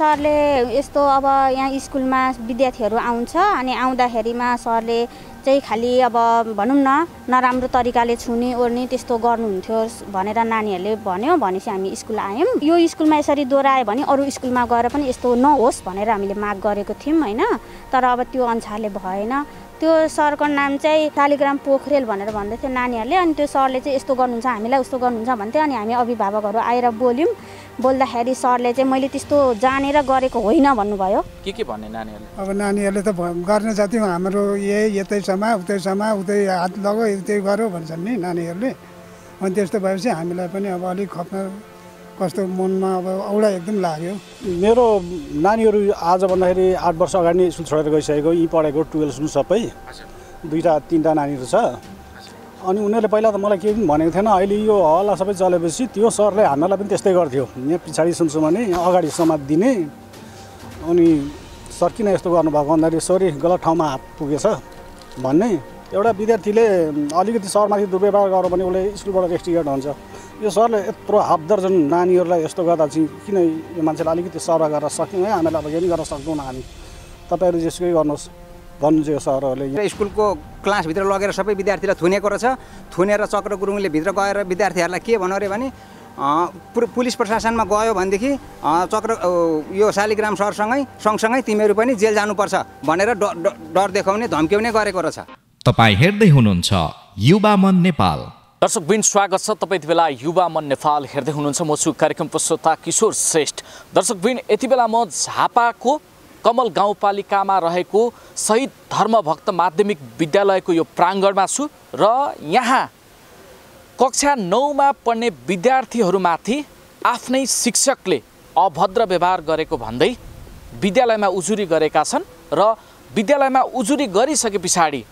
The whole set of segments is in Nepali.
सरले यस्तो अब यहाँ स्कुलमा विद्यार्थीहरू आउँछ अनि आउँदाखेरिमा सरले चाहिँ खालि अब भनौँ न नराम्रो तरिकाले छुने ओर्ने त्यस्तो गर्नुहुन्थ्यो भनेर नानीहरूले भन्यो भनेपछि हामी स्कुल आयौँ यो स्कुलमा यसरी दोहोऱ्यायो भने अरू स्कुलमा गएर पनि यस्तो नहोस् भनेर हामीले माग गरेको थियौँ होइन तर अब त्यो अनुसारले भएन त्यो सरको नाम चाहिँ शालिग्राम पोखरेल भनेर भन्दै थियो नानीहरूले अनि त्यो सरले चाहिँ यस्तो गर्नुहुन्छ हामीलाई उस्तो गर्नुहुन्छ भन्थ्यो अनि हामी अभिभावकहरू आएर बोल्यौँ बोल्दाखेरि सरले चाहिँ मैले त्यस्तो जानेर गरेको होइन भन्नुभयो के के भन्ने नानीहरूले अब नानीहरूले त गर्ने जति हाम्रो यही यतैसम्म उतैसम्म उतै हात लगाऊ उतै गरौँ भन्छन् नि नानीहरूले अनि त्यस्तो भएपछि हामीलाई पनि अब अलिक खप्न कस्तो मनमा अब औडा एकदम लाग्यो मेरो नानीहरू आज भन्दाखेरि आठ वर्ष अगाडि नै स्कुल छोडेर गइसकेको यी पढेको टुवेल्भसम्म सबै दुईवटा तिनवटा नानीहरू छ अनि उनीहरूले पहिला त मलाई केही पनि भनेको थिएन अहिले यो हल्ला सबै चलेपछि त्यो सरले हामीलाई पनि त्यस्तै गर्थ्यो यहाँ पछाडि सुन्छु यहाँ अगाडि समात दिने अनि सर किन यस्तो गर्नुभएको भन्दाखेरि सरी गलत ठाउँमा हात पुगेछ भन्ने एउटा विद्यार्थीले अलिकति सरमाथि दुर्व्यवहार गर्यो भने उसले स्कुलबाट रेस्टिगेट हुन्छ यो सरले यत्रो हाफ दर्जन नानीहरूलाई यस्तो गर्दा चाहिँ किन यो मान्छेलाई अलिकति सर गरेर सक्यौँ है हामीलाई अब केही पनि गर्न सक्दैनौँ हामी तपाईँहरू जेसुकै गर्नुहोस् धनज्य सरहरूले स्कुलको क्लासभित्र लगेर सबै विद्यार्थीलाई थुनेको रहेछ थुनेर चक्र गुरुङले भित्र गएर विद्यार्थीहरूलाई के भन्नु अरे भने पुलिस प्रशासनमा गयो भनेदेखि चक्र यो शालिग्राम सरसँगै सँगसँगै तिमीहरू पनि जेल जानुपर्छ भनेर डर देखाउने धम्क्याउने गरेको रहेछ तपाईँ हेर्दै हुनुहुन्छ युवा मन नेपाल दर्शक बिन स्वागत छ तपाईँ यति बेला युवा मन नेपाल हेर्दै हुनुहुन्छ म छु कार्यक्रम प्रस्तोता किशोर श्रेष्ठ दर्शक बिन यति बेला म झापाको कमल गाउँपालिकामा रहेको शहीद धर्मभक्त माध्यमिक विद्यालयको यो प्राङ्गणमा छु र यहाँ कक्षा नौमा पढ्ने विद्यार्थीहरूमाथि आफ्नै शिक्षकले अभद्र व्यवहार गरेको भन्दै विद्यालयमा उजुरी गरेका छन् र विद्यालयमा उजुरी गरिसके पछाडि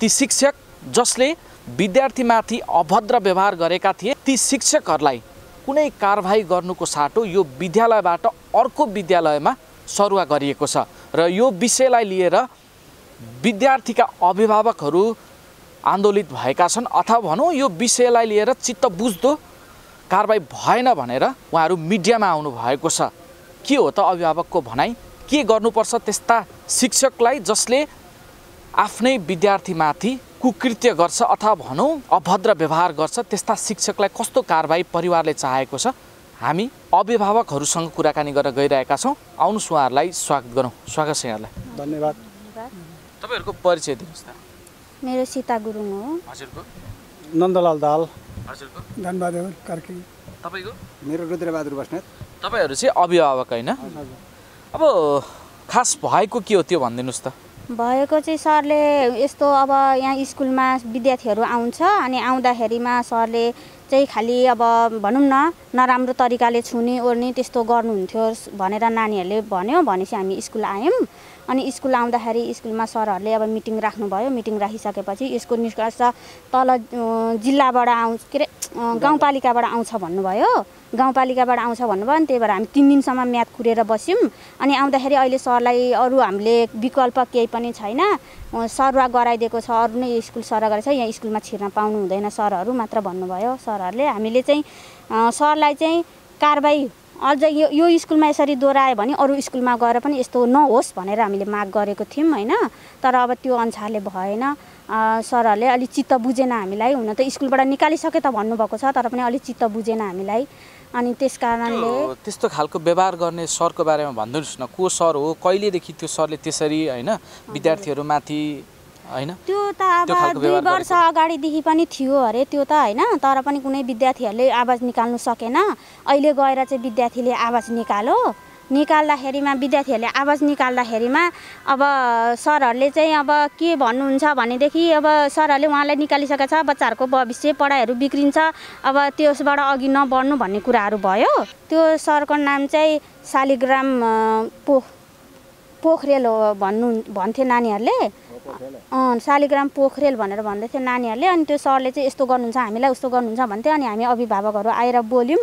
ती शिक्षक जसले विद्यार्थीमाथि अभद्र व्यवहार गरेका थिए ती शिक्षकहरूलाई कुनै कारवाही गर्नुको साटो यो विद्यालयबाट अर्को विद्यालयमा सरुवा गरिएको छ र यो विषयलाई लिएर विद्यार्थीका अभिभावकहरू आन्दोलित भएका छन् अथवा भनौँ यो विषयलाई लिएर चित्त बुझ्दो कारवाही भएन भनेर उहाँहरू मिडियामा आउनु भएको छ के हो त अभिभावकको भनाइ के गर्नुपर्छ त्यस्ता शिक्षकलाई जसले आफ्नै विद्यार्थीमाथि कुकृत्य गर्छ अथवा भनौँ अभद्र व्यवहार गर्छ त्यस्ता शिक्षकलाई कस्तो कारवाही परिवारले चाहेको छ हामी अभिभावकहरूसँग कुराकानी गर्न गइरहेका छौँ आउनुहोस् उहाँहरूलाई स्वागत गरौँ स्वागत छ यहाँलाई धन्यवाद तपाईँहरूको परिचय दिनुहोस् त मेरो सीता गुरुङ हो हजुरको नन्दलाल दाल हजुरको धनबहादुर कार्की तपाईँको मेरो रुद्रबहादुर बस्नेत तपाईँहरू चाहिँ अभिभावक होइन अब खास भएको के हो त्यो भनिदिनुहोस् त भएको चाहिँ सरले यस्तो अब यहाँ स्कुलमा विद्यार्थीहरू आउँछ अनि आउँदाखेरिमा सरले चाहिँ खालि अब भनौँ न नराम्रो तरिकाले छुने ओर्ने त्यस्तो गर्नुहुन्थ्यो भनेर नानीहरूले भन्यो भनेपछि हामी स्कुल आयौँ अनि स्कुल आउँदाखेरि स्कुलमा सरहरूले अब मिटिङ राख्नुभयो मिटिङ राखिसकेपछि यसको निष्कर्ष तल जिल्लाबाट आउँछ के अरे गाउँपालिकाबाट आउँछ भन्नुभयो गाउँपालिकाबाट आउँछ भन्नुभयो नि त्यही भएर हामी तिन दिनसम्म म्याद कुरेर बस्यौँ अनि आउँदाखेरि अहिले सरलाई अरू हामीले विकल्प केही पनि छैन सरुवा गराइदिएको छ अरू नै स्कुल सरुवा गरेछ छ यहाँ स्कुलमा छिर्न पाउनु हुँदैन सरहरू मात्र भन्नुभयो सरहरूले हामीले चाहिँ सरलाई चाहिँ कारबाही अझ यो यो स्कुलमा यसरी दोहोऱ्यायो भने अरू स्कुलमा गएर पनि यस्तो नहोस् भनेर हामीले माग गरेको थियौँ होइन तर अब त्यो अनुसारले भएन सरहरूले अलिक चित्त बुझेन हामीलाई हुन त स्कुलबाट निकालिसके त भन्नुभएको छ तर पनि अलिक चित्त बुझेन हामीलाई अनि त्यस कारणले त्यस्तो खालको व्यवहार गर्ने सरको बारेमा भनिदिनुहोस् न को सर हो कहिलेदेखि त्यो सरले त्यसरी होइन विद्यार्थीहरूमाथि होइन त्यो त अब दुई वर्ष अगाडिदेखि पनि थियो अरे त्यो त होइन तर पनि कुनै विद्यार्थीहरूले आवाज निकाल्नु सकेन अहिले गएर चाहिँ विद्यार्थीले आवाज निकालो निकाल्दाखेरिमा विद्यार्थीहरूले आवाज निकाल्दाखेरिमा अब सरहरूले चाहिँ अब के भन्नुहुन्छ भनेदेखि अब सरहरूले उहाँलाई निकालिसकेको छ बच्चाहरूको भविष्य पढाइहरू बिग्रिन्छ अब त्यसबाट अघि नबढ्नु भन्ने कुराहरू भयो त्यो सरको नाम चाहिँ शालिग्राम पो पोखरेल हो भन्नु भन्थे नानीहरूले अँ शालिग्राम पोखरेल भनेर भन्दै थियो नानीहरूले अनि त्यो सरले चाहिँ यस्तो गर्नुहुन्छ हामीलाई उस्तो गर्नुहुन्छ भन्थ्यो अनि हामी अभिभावकहरू आएर बोल्यौँ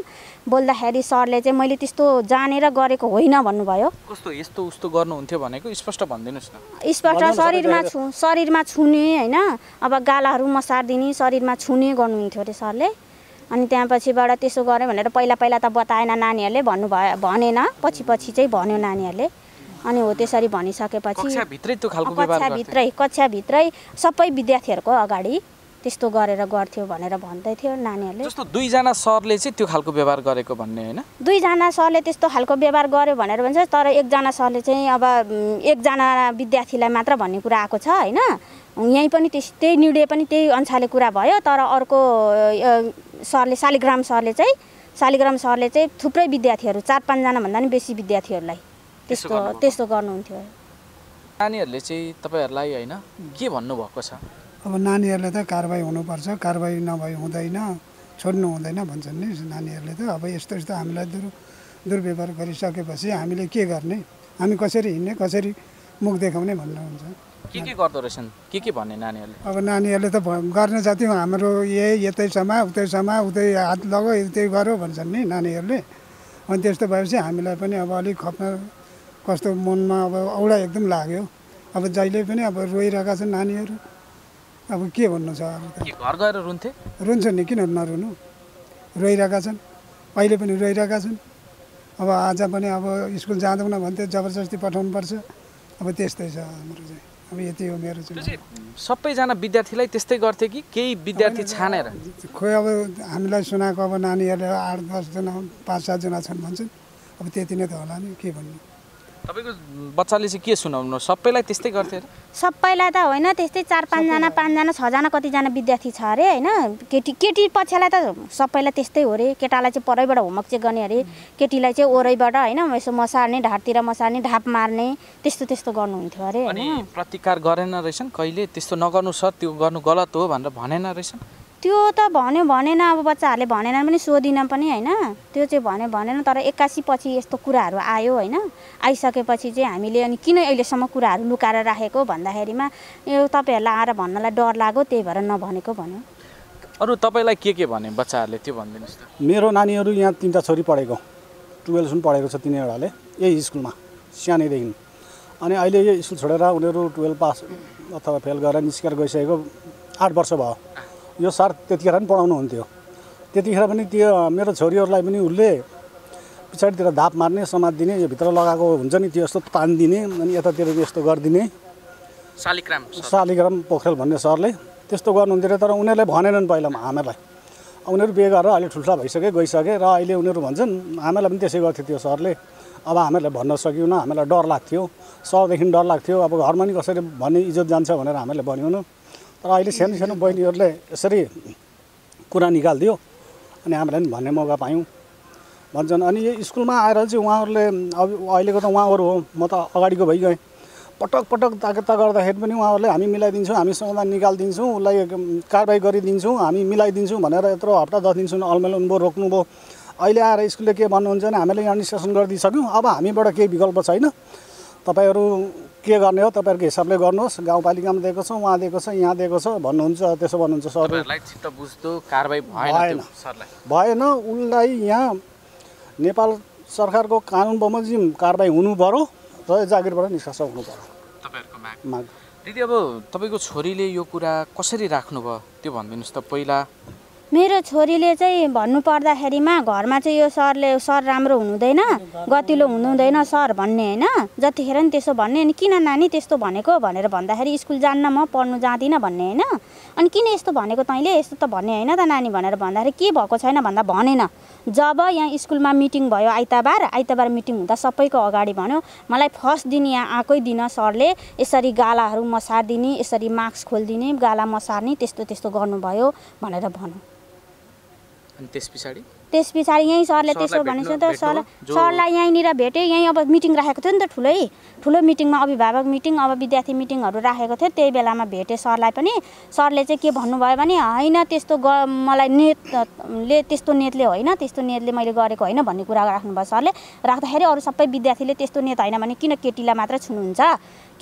बोल्दाखेरि सरले चाहिँ मैले त्यस्तो जानेर गरेको होइन भन्नुभयो कस्तो यस्तो उस्तो गर्नुहुन्थ्यो भनेको स्पष्ट भनिदिनुहोस् न स्पष्ट शरीरमा छु शरीरमा छुने होइन अब गालाहरू मसारिदिने शरीरमा छुने गर्नुहुन्थ्यो अरे सरले अनि त्यहाँ पछिबाट त्यसो गऱ्यो भनेर पहिला पहिला त बताएन नानीहरूले भन्नुभयो भनेन पछि पछि चाहिँ भन्यो नानीहरूले अनि हो त्यसरी भनिसकेपछि कक्षाभित्रै कक्षाभित्रै सबै विद्यार्थीहरूको अगाडि त्यस्तो गरेर गर्थ्यो भनेर भन्दै थियो नानीहरूले जस्तो दुईजना सरले चाहिँ त्यो खालको व्यवहार गरेको भन्ने होइन दुईजना सरले त्यस्तो खालको व्यवहार गर्यो भनेर भन्छ तर एकजना सरले चाहिँ अब एकजना विद्यार्थीलाई मात्र भन्ने कुरा आएको छ होइन यहीँ पनि त्यस त्यही निर्णय पनि त्यही अनुसारले कुरा भयो तर अर्को सरले शालिग्राम सरले चाहिँ शालिग्राम सरले चाहिँ थुप्रै विद्यार्थीहरू चार पाँचजना भन्दा पनि बेसी विद्यार्थीहरूलाई त्यस्तो त्यस्तो गर्नुहुन्थ्यो नानीहरूले चाहिँ तपाईँहरूलाई होइन के भन्नुभएको छ अब नानीहरूले त कारवाही हुनुपर्छ कारवाही नभए हुँदैन छोड्नु हुँदैन भन्छन् नि नानीहरूले त अब यस्तो यस्तो हामीलाई दुर् दुर्व्यवहार गरिसकेपछि हामीले के गर्ने हामी कसरी हिँड्ने कसरी मुख देखाउने भन्नुहुन्छ के के गर्दो रहेछन् के के भन्ने नानीहरूले अब नानीहरूले त गर्ने जति हाम्रो यही यतैसम्म समा उतै हात लगाऊ उतै गर भन्छन् नि नानीहरूले अनि त्यस्तो भएपछि हामीलाई पनि अब अलिक खप्न कस्तो मनमा अब औडा एकदम लाग्यो अब जहिले पनि अब रोइरहेका छन् नानीहरू अब के भन्नु छ अब घर गएर रुन्थे रुन्छ नि किन नरुनु रोइरहेका छन् अहिले पनि रोइरहेका छन् अब आज पनि अब स्कुल जाँदैन भन्थ्यो जबरजस्ती पठाउनुपर्छ अब त्यस्तै छ हाम्रो चाहिँ अब यति हो मेरो चाहिँ सबैजना विद्यार्थीलाई त्यस्तै गर्थे कि केही विद्यार्थी छानेर खोइ अब हामीलाई सुनाएको अब नानीहरूले आठ दसजना पाँच सातजना छन् भन्छन् अब त्यति नै त होला नि के भन्नु तपाईँको बच्चाले चाहिँ के सुनाउनु सबैलाई त्यस्तै गर्थ्यो सबैलाई त होइन त्यस्तै चार पाँचजना पाँचजना छजना कतिजना विद्यार्थी छ अरे होइन केटी केटी पक्षलाई त सबैलाई त्यस्तै हो अरे केटालाई चाहिँ परैबाट होमवर्क चाहिँ गर्ने अरे केटीलाई चाहिँ ओरैबाट होइन यसो मसार्ने ढाडतिर मसार्ने ढाप मार्ने त्यस्तो त्यस्तो गर्नुहुन्थ्यो अरे प्रतिकार गरेन रहेछन् कहिले त्यस्तो नगर्नु सर त्यो गर्नु गलत हो भनेर भनेन रहेछन् त्यो त भन्यो भनेन अब बच्चाहरूले भनेन पनि सोधिन पनि होइन त्यो चाहिँ भन्यो भनेन तर एक्कासी पछि यस्तो कुराहरू आयो होइन आइसकेपछि चाहिँ हामीले अनि किन अहिलेसम्म कुराहरू लुकाएर राखेको भन्दाखेरिमा यो तपाईँहरूलाई आएर भन्नलाई डर लाग्यो त्यही भएर नभनेको भन्यो अरू तपाईँलाई के के भने बच्चाहरूले त्यो भनिदिनुहोस् मेरो नानीहरू यहाँ तिनवटा छोरी पढेको टुवेल्भ पनि पढेको छ तिनीवटाले यही स्कुलमा सानैदेखि अनि अहिले यो स्कुल छोडेर उनीहरू टुवेल्भ पास अथवा फेल गरेर निस्केर गइसकेको आठ वर्ष भयो यो सार त्यतिखेर पनि पढाउनु हुन्थ्यो त्यतिखेर पनि त्यो मेरो छोरीहरूलाई पनि उसले पछाडितिर धाप मार्ने समात दिने यो भित्र लगाएको हुन्छ नि त्यो यस्तो तानिदिने अनि यतातिर यस्तो गरिदिने शालिग्राम शालिग्राम पोखरेल भन्ने सरले त्यस्तो गर्नुहुन्थ्यो तर उनीहरूले भनेनन् पहिला हामीलाई उनीहरू बिहे गरेर अहिले ठुल्ठुला भइसके गइसके र अहिले उनीहरू भन्छन् हामीलाई पनि त्यसै गर्थ्यो त्यो सरले अब हामीहरूलाई भन्न सकिएन हामीलाई डर लाग्थ्यो सरदेखि डर लाग्थ्यो अब घरमा नि कसरी भन्ने इज्जत जान्छ भनेर हामीहरूले भन्यौँ तर अहिले सानो सानो बहिनीहरूले यसरी कुरा निकालिदियो अनि हामीलाई पनि भन्ने मौका पायौँ भन्छन् अनि यो स्कुलमा आएर चाहिँ उहाँहरूले अब अहिलेको त उहाँहरू हो म त अगाडिको भइगएँ पटक पटक ताकता गर्दाखेरि पनि उहाँहरूले हामी मिलाइदिन्छौँ हामी समाधान निकालिदिन्छौँ उसलाई कारवाही गरिदिन्छौँ हामी मिलाइदिन्छौँ भनेर यत्रो हप्ता दस दिनसम्म रोक्नु रोक्नुभयो अहिले आएर स्कुलले के भन्नुहुन्छ भने हामीले एडमिनिस्ट्रेसन गरिदिइसक्यौँ अब हामीबाट केही विकल्प छैन तपाईँहरू के गर्ने हो तपाईँहरूको हिसाबले गर्नुहोस् गाउँपालिकामा दिएको छ उहाँ दिएको छ यहाँ दिएको छ भन्नुहुन्छ त्यसो भन्नुहुन्छ सरलाई बुझ्दो कारवाही भएन भएन उनलाई यहाँ नेपाल सरकारको कानुन बमोजिम कारवाही हुनु पऱ्यो र जागिरबाट निष्कासन हुनु पऱ्यो दिदी अब तपाईँको छोरीले यो कुरा कसरी राख्नुभयो त्यो भनिदिनुहोस् त पहिला मेरो छोरीले चाहिँ भन्नु भन्नुपर्दाखेरिमा घरमा चाहिँ यो सरले सर राम्रो हुनुहुँदैन गतिलो हुनुहुँदैन सर भन्ने होइन जतिखेर नि त्यसो भन्ने अनि किन नानी त्यस्तो भनेको भनेर भन्दाखेरि स्कुल जान्न म पढ्नु जाँदिनँ भन्ने होइन अनि किन यस्तो भनेको तैँले यस्तो त भन्ने होइन त नानी भनेर भन्दाखेरि के भएको छैन भन्दा भनेन जब यहाँ स्कुलमा मिटिङ भयो आइतबार आइतबार मिटिङ हुँदा सबैको अगाडि भन्यो मलाई फर्स्ट दिन यहाँ आएकै दिन सरले यसरी गालाहरू मसारिदिने यसरी मास्क खोलिदिने गाला मसार्ने त्यस्तो त्यस्तो गर्नुभयो भनेर भनौँ त्यस पछाडि त्यस पछाडि यहीँ सरले त्यसो भनेपछि त सर सरलाई यहीँनिर भेटेँ यहीँ अब मिटिङ राखेको थियो नि त ठुलै ठुलो मिटिङमा अभिभावक मिटिङ अब विद्यार्थी मिटिङहरू राखेको थियो त्यही बेलामा भेटेँ सरलाई पनि सरले चाहिँ के भन्नुभयो भने होइन त्यस्तो ग मलाई नेतले त्यस्तो नेतले होइन त्यस्तो नेतले मैले गरेको होइन भन्ने कुरा राख्नुभयो सरले राख्दाखेरि अरू सबै विद्यार्थीले त्यस्तो नेत होइन भने किन केटीलाई मात्र छुनुहुन्छ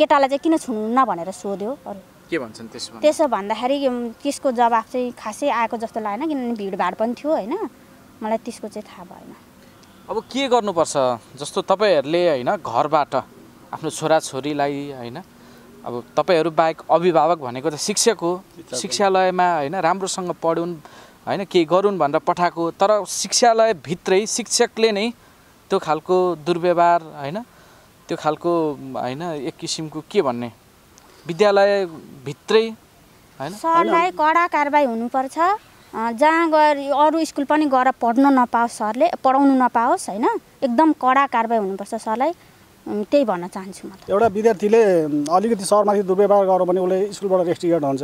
केटालाई चाहिँ किन छुनुहुन्न भनेर सोध्यो अरू के भन्छन् त्यसो त्यसो भन्दाखेरि त्यसको जवाब चाहिँ खासै आएको जस्तो लागेन किनभने भिडभाड पनि थियो होइन मलाई त्यसको चाहिँ थाहा भएन अब के गर्नुपर्छ जस्तो तपाईँहरूले होइन घरबाट आफ्नो छोराछोरीलाई होइन अब तपाईँहरू बाहेक अभिभावक भनेको त शिक्षक हो शिक्षालयमा होइन राम्रोसँग पढुन् होइन केही गरून् भनेर पठाएको तर शिक्षालयभित्रै शिक्षकले नै त्यो खालको दुर्व्यवहार होइन त्यो खालको होइन एक किसिमको के भन्ने विद्यालयभित्रै होइन सरलाई कडा कारवाही हुनुपर्छ जहाँ गएर अरू स्कुल पनि गएर पढ्न नपाओस् सरले पढाउनु नपाओस् होइन एकदम कडा कारवाही हुनुपर्छ सरलाई त्यही भन्न चाहन्छु म एउटा विद्यार्थीले अलिकति सरमाथि दुर्व्यवहार गर्यो भने उसले स्कुलबाट रेस्टिगेट हुन्छ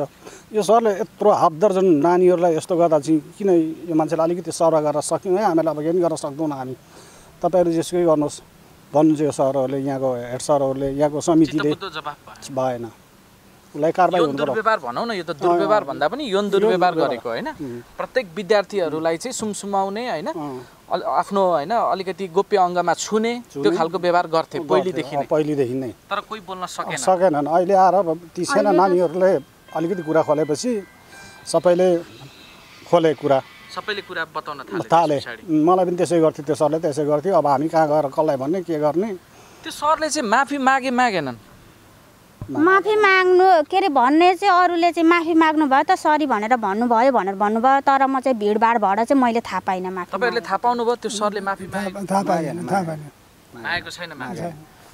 यो सरले यत्रो हाफ दर्जन नानीहरूलाई यस्तो गर्दा चाहिँ किन यो मान्छेले अलिकति सर गरेर सक्यौँ है हामीलाई अब केही पनि गर्न सक्दैनौँ हामी तपाईँहरू जेसुकै गर्नुहोस् भन्नु चाहिँ यो सरहरूले यहाँको हेड सरहरूले यहाँको समितिले भएन उसलाई कारवाही हुन्छ दुर्व्यवहार भनौँ न यो त दुर्व्यवहार भन्दा पनि यौन दुर्व्यवहार गरेको होइन प्रत्येक विद्यार्थीहरूलाई चाहिँ सुमसुमाउने होइन आफ्नो होइन अलिकति गोप्य अङ्गमा छुने त्यो खालको व्यवहार गर्थे पहिलेदेखि पहिलेदेखि नै तर कोही बोल्न सकेन सकेनन् अहिले आएर तिसेन नानीहरूले अलिकति कुरा खोलेपछि सबैले खोले कुरा सबैले कुरा बताउन थाले मलाई पनि त्यसै गर्थ्यो त्यो सरले त्यसै गर्थ्यो अब हामी कहाँ गएर कसलाई भन्ने के गर्ने त्यो सरले चाहिँ माफी मागे मागेनन् माफी माग्नु के अरे भन्ने चाहिँ अरूले चाहिँ माफी माग्नु भयो त सरी भनेर भन्नुभयो भनेर भन्नुभयो तर म चाहिँ भिडभाड भएर चाहिँ मैले थाहा पाइनँ माफी तपाईँहरूले थाहा पाउनुभयो त्यो सरले माफी थाहा पाएन मागेको छैन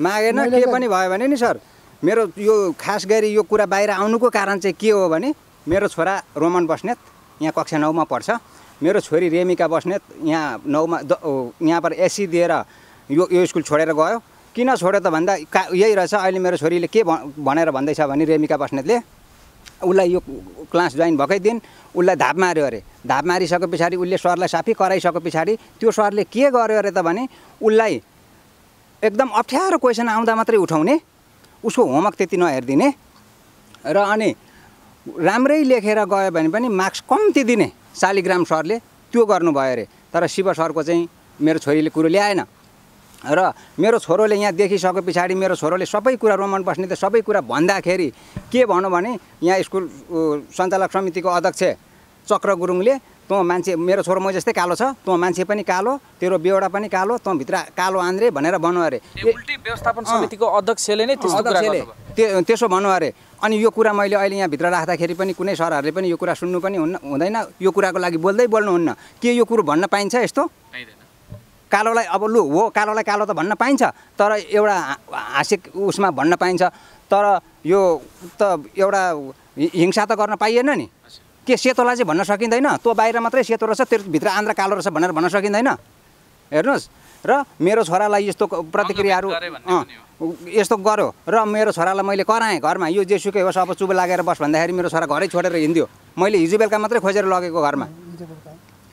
मागेन के पनि भयो भने नि सर मेरो यो खास गरी यो कुरा बाहिर आउनुको कारण चाहिँ के हो भने मेरो छोरा रोमन बस्नेत यहाँ कक्षा नौमा पढ्छ मेरो छोरी रेमिका बस्नेत यहाँ नौमा यहाँबाट पर एसी दिएर यो यो स्कुल छोडेर गयो किन छोड्यो त भन्दा का यही रहेछ अहिले मेरो छोरीले के भनेर भन्दैछ भने रेमिका बस्नेतले उसलाई यो क्लास जोइन भएकै दिन उसलाई धाप माऱ्यो अरे धाप मारिसके पछाडि उसले सरलाई साफी कराइसके पछाडि त्यो सरले के गर्यो अरे त भने उसलाई एकदम अप्ठ्यारो क्वेसन आउँदा मात्रै उठाउने उसको होमवर्क त्यति नहेरिदिने र अनि राम्रै लेखेर गयो भने पनि मार्क्स कम्ती दिने शालिग्राम सरले त्यो गर्नुभयो अरे तर शिव सरको चाहिँ मेरो छोरीले कुरो ल्याएन र मेरो छोरोले यहाँ देखिसके पछाडि मेरो छोरोले सबै कुरा रोमन बस्ने त सबै कुरा भन्दाखेरि के भनौँ भने यहाँ स्कुल सञ्चालक समितिको अध्यक्ष चक्र गुरुङले तँ मान्छे मेरो छोरो म जस्तै कालो छ तँ मान्छे पनि कालो तेरो बेहोरा पनि कालो तँ भित्र कालो आन्द्रे भनेर भनौँ अरे व्यवस्थापन समितिको अध्यक्षले नै अध्यक्षले त्यसो भन्नु अरे अनि यो कुरा मैले अहिले यहाँभित्र राख्दाखेरि पनि कुनै सरहरूले पनि यो कुरा सुन्नु पनि हुन्न हुँदैन यो कुराको लागि बोल्दै बोल्नुहुन्न के यो कुरो भन्न पाइन्छ यस्तो कालोलाई अब लु हो कालोलाई कालो त भन्न पाइन्छ तर एउटा हाँसिक उसमा भन्न पाइन्छ तर यो त एउटा हिंसा त गर्न पाइएन नि के सेतोलाई चाहिँ भन्न सकिँदैन तँ बाहिर मात्रै सेतो रहेछ तेरो भित्र आन्द्रा कालो रहेछ भनेर भन्न सकिँदैन हेर्नुहोस् र मेरो छोरालाई यस्तो प्रतिक्रियाहरू यस्तो गर्यो र मेरो छोरालाई मैले कराएँ घरमा यो जेसुकै होस् अब चुब लागेर बस भन्दाखेरि मेरो छोरा घरै छोडेर हिँड्यो मैले हिजो बेलुका मात्रै खोजेर लगेको घरमा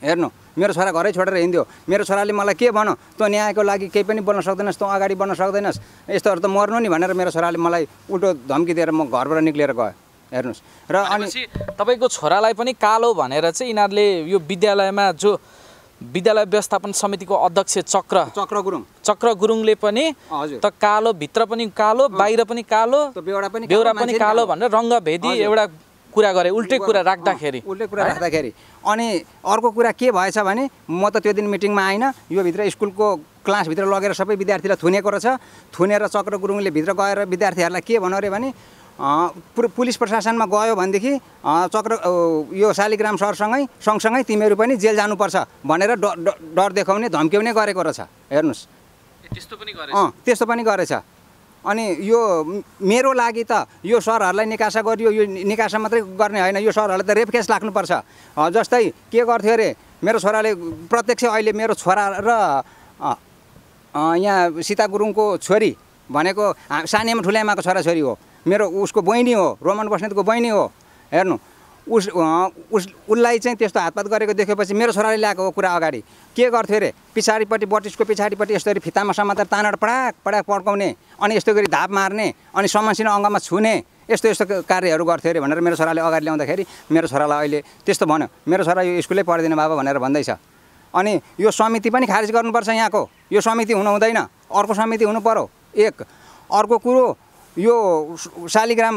हेर्नु मेरो छोरा घरै छोडेर हिँड्यो मेरो छोराले मलाई के भन तँ न्यायको लागि केही पनि बोल्न सक्दैनस् तँ अगाडि बढ्न सक्दैनस् यस्तोहरू त मर्नु नि भनेर मेरो छोराले मलाई उल्टो धम्की दिएर म घरबाट निक्लेर गएँ हेर्नुहोस् र अनि तपाईँको छोरालाई पनि कालो भनेर चाहिँ यिनीहरूले यो विद्यालयमा जो विद्यालय व्यवस्थापन समितिको अध्यक्ष चक्र चक्र गुरुङ चक्र गुरुङले पनि त कालो भित्र पनि कालो बाहिर पनि कालो बेहोरा पनि बेहोरा पनि कालो भनेर रङ्गभेदी एउटा कुरा गरेँ उल्टै कुरा राख्दाखेरि उल्टै कुरा राख्दाखेरि अनि अर्को कुरा के भएछ भने म त त्यो दिन मिटिङमा आइनँ योभित्र स्कुलको क्लासभित्र लगेर सबै विद्यार्थीलाई थुनेको रहेछ थुनेर चक्र गुरुङले भित्र गएर विद्यार्थीहरूलाई के भन्नु अरे भने पुलिस प्रशासनमा गयो भनेदेखि चक्र यो शालिग्राम सरसँगै सँगसँगै तिमीहरू पनि जेल जानुपर्छ भनेर डर देखाउने धम्क्याउने गरेको रहेछ हेर्नुहोस् त्यस्तो पनि गरेछ अनि यो मेरो लागि त यो सरहरूलाई निकासा गरियो यो निकासा मात्रै गर्ने होइन यो सरहरूलाई त रेप केस लाग्नुपर्छ जस्तै के गर्थ्यो अरे मेरो छोराले प्रत्यक्ष अहिले मेरो छोरा र यहाँ सीता गुरुङको छोरी भनेको सानेमा ठुलेमाको छोराछोरी हो मेरो उसको बहिनी हो रोमन बस्नेतको बहिनी हो हेर्नु उस उस उसलाई चाहिँ त्यस्तो हातपात गरेको देखेपछि मेरो छोराले ल्याएको हो कुरा अगाडि के गर्थ्यो अरे पछाडिपट्टि बटिसको पछाडिपट्टि यस्तो गरी फितामा समातेर तानेर पडाक पडाक पड्काउने अनि यस्तो गरी धाप मार्ने अनि समानसिनो अङ्गमा छुने यस्तो यस्तो कार्यहरू गर्थ्यो अरे भनेर मेरो छोराले अगाडि ल्याउँदाखेरि मेरो छोरालाई अहिले त्यस्तो भन्यो मेरो छोरा यो स्कुलै पढिदिनु बाबा भनेर भन्दैछ अनि यो समिति पनि खारेज गर्नुपर्छ यहाँको यो समिति हुनु हुँदैन अर्को समिति हुनु एक अर्को कुरो यो शालिग्राम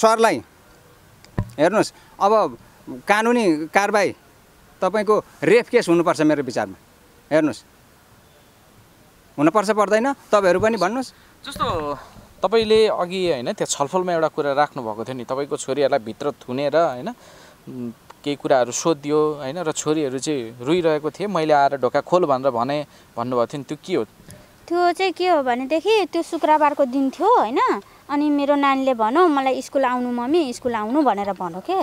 सरलाई हेर्नुहोस् अब कानुनी कारबाही तपाईँको रेफ केस हुनुपर्छ मेरो विचारमा हेर्नुहोस् हुनुपर्छ पर्दैन तपाईँहरू पनि भन्नुहोस् जस्तो तपाईँले अघि होइन त्यो छलफलमा एउटा कुरा राख्नुभएको थियो नि तपाईँको छोरीहरूलाई भित्र थुनेर होइन केही कुराहरू सोधियो होइन र छोरीहरू चाहिँ रुइरहेको थिएँ मैले आएर ढोका खोल भनेर भने भन्नुभएको थियो नि त्यो के हो त्यो चाहिँ के हो भनेदेखि त्यो शुक्रबारको दिन थियो होइन अनि मेरो नानीले भनौँ मलाई स्कुल आउनु मम्मी स्कुल आउनु भनेर भनौँ के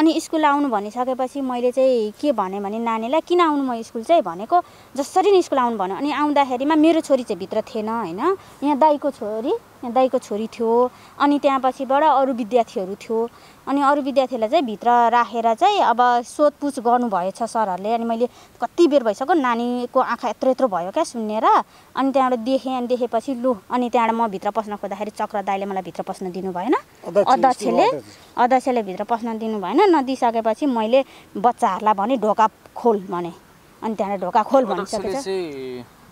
अनि स्कुल आउनु भनिसकेपछि मैले चाहिँ के भने भने नानीलाई किन आउनु म स्कुल चाहिँ भनेको जसरी नै स्कुल आउनु भन्यो अनि आउँदाखेरिमा मेरो छोरी चाहिँ भित्र थिएन होइन यहाँ दाईको छोरी यहाँ दाईको छोरी थियो अनि त्यहाँ पछिबाट अरू विद्यार्थीहरू थियो अनि अरू विद्यार्थीलाई चाहिँ भित्र राखेर चाहिँ अब सोधपुछ गर्नुभएछ सरहरूले अनि मैले कति बेर भइसक्यो नानीको आँखा यत्रो यत्रो भयो क्या सुन्नेर अनि त्यहाँबाट देखेँ अनि देखेपछि लु अनि त्यहाँबाट म भित्र पस्न खोज्दाखेरि चक्र दाईले मलाई भित्र पस्न दिनु भएन अध्यक्षले अध्यक्षले भित्र पस्न दिनु भएन नदिइसकेपछि मैले बच्चाहरूलाई भने ढोका खोल भने अनि त्यहाँबाट ढोका खोल भनिसकेपछि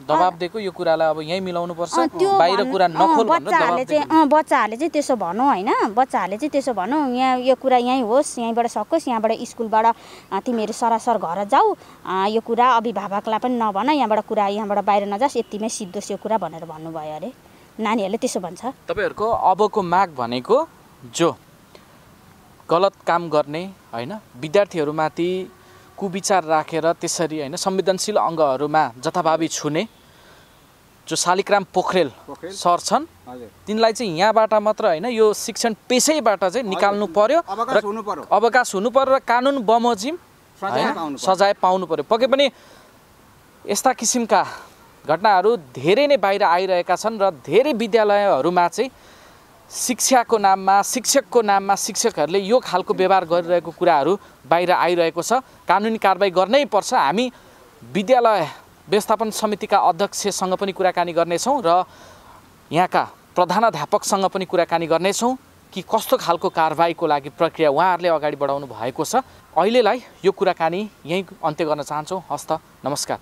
दबाब दिएको यो कुरालाई अब यहीँ पर्छ बाहिर कुरा नखोल बच्चाहरूले चाहिँ अँ बच्चाहरूले चाहिँ त्यसो भनौँ होइन बच्चाहरूले चाहिँ त्यसो भनौँ यहाँ यो कुरा यहीँ होस् यहीँबाट सकोस् यहाँबाट स्कुलबाट तिमीहरू सरासर घर जाऊ यो कुरा अभिभावकलाई पनि नभन यहाँबाट कुरा यहाँबाट बाहिर नजास् यतिमै सिद्धोस् यो कुरा भनेर भन्नुभयो अरे नानीहरूले त्यसो भन्छ तपाईँहरूको अबको माग भनेको जो गलत काम गर्ने होइन विद्यार्थीहरूमाथि कुविचार राखेर त्यसरी होइन संवेदनशील अङ्गहरूमा जथाभावी छुने जो शालिग्राम पोखरेल सर छन् तिनलाई चाहिँ यहाँबाट मात्र होइन यो शिक्षण पेसैबाट चाहिँ निकाल्नु पर्यो अवकाश हुनु पर्यो र कानुन बमोजिम सजाय पाउनु पर्यो पक्कै पनि यस्ता किसिमका घटनाहरू धेरै नै बाहिर आइरहेका छन् र धेरै विद्यालयहरूमा चाहिँ शिक्षाको नाममा शिक्षकको नाममा शिक्षकहरूले यो खालको व्यवहार गरिरहेको कुराहरू बाहिर आइरहेको छ कानुनी कारवाही गर्नै पर्छ हामी विद्यालय व्यवस्थापन समितिका अध्यक्षसँग पनि कुराकानी गर्नेछौँ र यहाँका प्रधानाध्यापकसँग पनि कुराकानी गर्नेछौँ कि कस्तो खालको कारवाहीको लागि प्रक्रिया उहाँहरूले अगाडि बढाउनु भएको छ अहिलेलाई यो कुराकानी यहीँ अन्त्य गर्न चाहन्छौँ हस्त नमस्कार